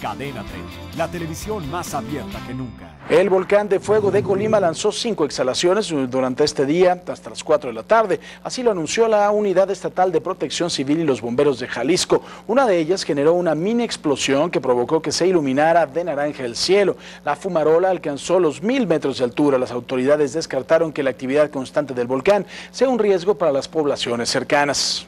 Cadena 30, la televisión más abierta que nunca. El volcán de fuego de Colima lanzó cinco exhalaciones durante este día hasta las 4 de la tarde. Así lo anunció la Unidad Estatal de Protección Civil y los bomberos de Jalisco. Una de ellas generó una mini explosión que provocó que se iluminara de naranja el cielo. La fumarola alcanzó los mil metros de altura. Las autoridades descartaron que la actividad constante del volcán sea un riesgo para las poblaciones cercanas.